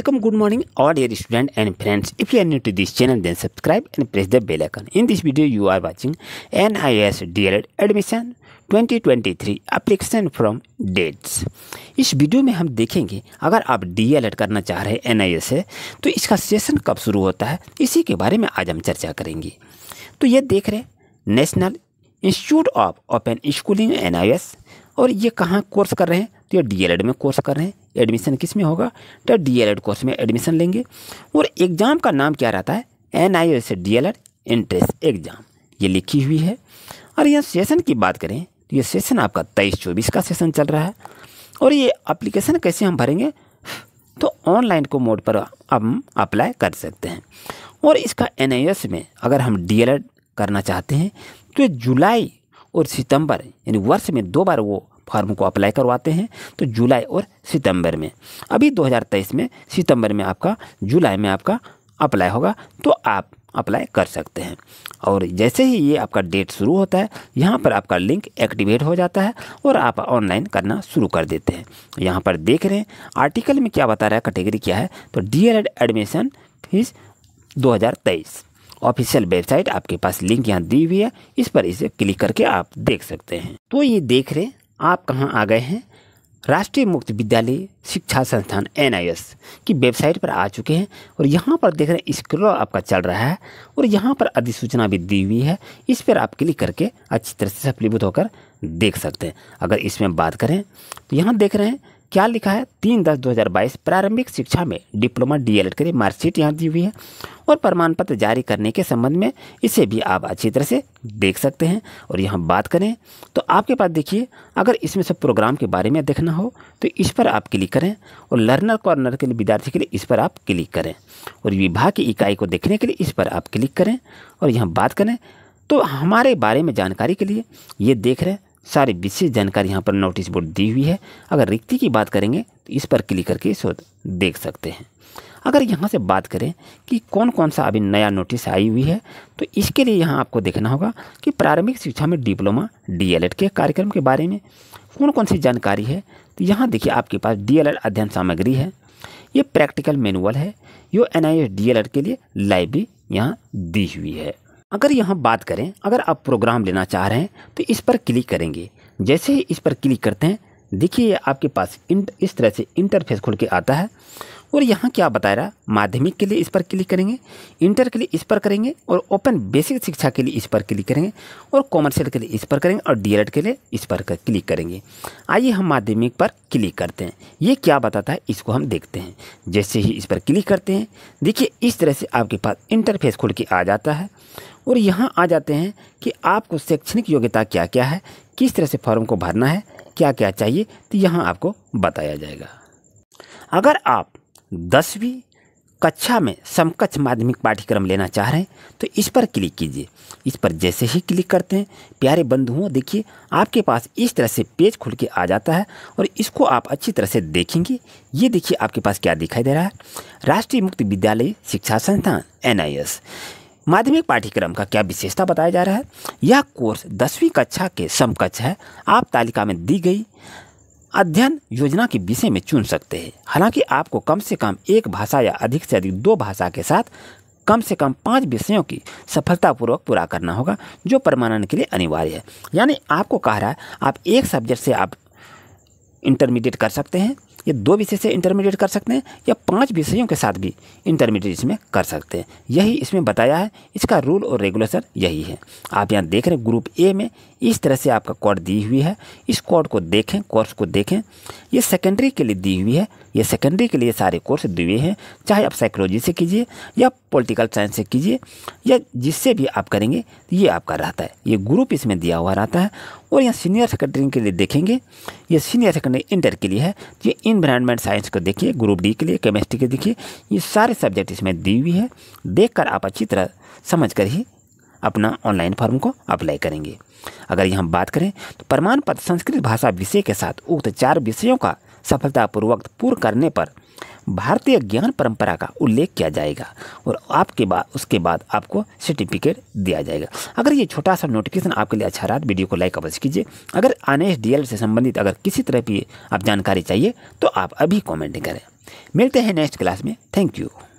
Welcome, good morning, all dear students and friends. If you are new to this channel, then subscribe and press the bell icon. In this video, you are watching NIS DLED Admission 2023 Application from Dates. इस video में हम देखेंगे अगर आप DElEd करना चाह रहे हैं एनआईए से तो इसका सेशन कब शुरू होता है इसी के बारे में आज हम चर्चा करेंगे तो ये देख रहे National Institute of Open Schooling N और ये कहाँ कोर्स कर रहे हैं तो ये डीएलएड में कोर्स कर रहे हैं एडमिशन किस में होगा तो डीएलएड कोर्स में एडमिशन लेंगे और एग्ज़ाम का नाम क्या रहता है N I S D L Ed entrance exam ये लिखी हुई है और यहाँ सेशन की बात करें तो ये सेशन आपका तेईस चौबीस का सेशन चल रहा है और ये अप्लीकेशन कैसे हम भरेंगे तो ऑनलाइन को मोड पर हम अप्लाई कर सकते हैं और इसका एन में अगर हम डी करना चाहते हैं तो जुलाई और सितंबर यानी वर्ष में दो बार वो फॉर्म को अप्लाई करवाते हैं तो जुलाई और सितंबर में अभी 2023 में सितंबर में आपका जुलाई में आपका अप्लाई होगा तो आप अप्लाई कर सकते हैं और जैसे ही ये आपका डेट शुरू होता है यहाँ पर आपका लिंक एक्टिवेट हो जाता है और आप ऑनलाइन करना शुरू कर देते हैं यहाँ पर देख रहे हैं आर्टिकल में क्या बता रहा है कैटेगरी क्या है तो the admission fees 2023 official website आपके पास लिंक यहाँ दी हुई है इस पर इसे क्लिक करके आप देख सकते हैं तो ये देख रहे आप कहाँ आ गए हैं राष्ट्रीय मुक्त विद्यालय शिक्षा संस्थान एन की वेबसाइट पर आ चुके हैं और यहाँ पर देख रहे हैं स्क्रोल आपका चल रहा है और यहाँ पर अधिसूचना भी दी हुई है इस पर आप क्लिक करके अच्छी तरह से सफलीभूत होकर देख सकते हैं अगर इसमें बात करें तो यहाँ देख रहे हैं क्या लिखा है तीन दस दो हज़ार बाईस प्रारंभिक शिक्षा में डिप्लोमा डीएलएड के लिए मार्कशीट यहाँ दी हुई है और प्रमाण पत्र जारी करने के संबंध में इसे भी आप अच्छी तरह से देख सकते हैं और यहाँ बात करें तो आपके पास देखिए अगर इसमें सब प्रोग्राम के बारे में देखना हो तो इस पर आप क्लिक करें और लर्नर कॉर्नर के लिए विद्यार्थी के लिए इस पर आप क्लिक करें और विभाग की इकाई को देखने के लिए इस पर आप क्लिक करें और यहाँ बात करें तो हमारे बारे में जानकारी के लिए ये देख रहे हैं सारी विशेष जानकारी यहाँ पर नोटिस बोर्ड दी हुई है अगर रिक्ति की बात करेंगे तो इस पर क्लिक करके इसको देख सकते हैं अगर यहाँ से बात करें कि कौन कौन सा अभी नया नोटिस आई हुई है तो इसके लिए यहाँ आपको देखना होगा कि प्रारंभिक शिक्षा में डिप्लोमा डीएलएड के कार्यक्रम के बारे में कौन कौन सी जानकारी है तो यहाँ देखिए आपके पास डीएलएड अध्ययन सामग्री है ये प्रैक्टिकल मैनुअल है यो एन आई के लिए लाइव भी यहाँ दी हुई है अगर यहाँ बात करें अगर आप प्रोग्राम लेना चाह रहे हैं तो इस पर क्लिक करेंगे जैसे ही इस पर क्लिक करते हैं देखिए आपके पास इंट इस तरह से इंटरफेस खुल के आता है और यहाँ क्या बता रहा माध्यमिक के लिए इस पर क्लिक करेंगे इंटर के लिए इस पर करेंगे और ओपन बेसिक शिक्षा के लिए इस पर क्लिक करेंगे और कॉमर्शियल के लिए इस पर करेंगे और डी के लिए इस पर कर, क्लिक करेंगे आइए हम माध्यमिक पर क्लिक करते हैं ये क्या बताता है इसको हम देखते हैं जैसे ही इस पर क्लिक करते हैं देखिए इस तरह से आपके पास इंटरफेस खुल के आ जाता है और यहाँ आ जाते हैं कि आपको शैक्षणिक योग्यता क्या क्या है किस तरह से फॉर्म को भरना है क्या क्या चाहिए तो यहाँ आपको बताया जाएगा अगर आप दसवीं कक्षा में समकक्ष माध्यमिक पाठ्यक्रम लेना चाह रहे हैं तो इस पर क्लिक कीजिए इस पर जैसे ही क्लिक करते हैं प्यारे बंधुओं देखिए आपके पास इस तरह से पेज खुल के आ जाता है और इसको आप अच्छी तरह से देखेंगे ये देखिए आपके पास क्या दिखाई दे रहा है राष्ट्रीय मुक्त विद्यालय शिक्षा संस्थान एन माध्यमिक पाठ्यक्रम का क्या विशेषता बताया जा रहा है यह कोर्स दसवीं कक्षा के समकक्ष है आप तालिका में दी गई अध्ययन योजना के विषय में चुन सकते हैं हालांकि आपको कम से कम एक भाषा या अधिक से अधिक दो भाषा के साथ कम से कम पाँच विषयों की सफलतापूर्वक पूरा करना होगा जो परमानन के लिए अनिवार्य है यानी आपको कह रहा है आप एक सब्जेक्ट से आप इंटरमीडिएट कर सकते हैं ये दो विषय से इंटरमीडिएट कर सकते हैं या पांच विषयों के साथ भी इंटरमीडिएट इसमें कर सकते हैं यही इसमें बताया है इसका रूल और रेगुलेशन यही है आप यहाँ देख रहे हैं ग्रुप ए में इस तरह से आपका कोड दी हुई है इस कोड को देखें कोर्स को देखें ये सेकेंडरी के लिए दी हुई है ये सेकेंडरी के लिए सारे कोर्स दिए हैं चाहे आप साइकोलॉजी से कीजिए या पोलिटिकल साइंस से कीजिए या जिससे भी आप करेंगे ये आपका रहता है ये ग्रुप इसमें दिया हुआ रहता है और यहाँ सीनियर सेकेंडरी के लिए देखेंगे ये सीनियर सेकेंडरी इंटर के लिए है ये इन्वायरमेंट साइंस को देखिए ग्रुप डी के लिए केमिस्ट्री के देखिए ये सारे सब्जेक्ट इसमें दी हुई है देख आप अच्छी तरह समझ कर ही अपना ऑनलाइन फॉर्म को अप्लाई करेंगे अगर यहाँ बात करें तो प्रमाण पत्र संस्कृत भाषा विषय के साथ उक्त चार विषयों का सफलतापूर्वक पूर्ण करने पर भारतीय ज्ञान परंपरा का उल्लेख किया जाएगा और आपके बाद उसके बाद आपको सर्टिफिकेट दिया जाएगा अगर ये छोटा सा नोटिफिकेशन आपके लिए अच्छा रहा तो वीडियो को लाइक अवश्य कीजिए अगर एस डी से संबंधित अगर किसी तरह की आप जानकारी चाहिए तो आप अभी कॉमेंट करें मिलते हैं नेक्स्ट क्लास में थैंक यू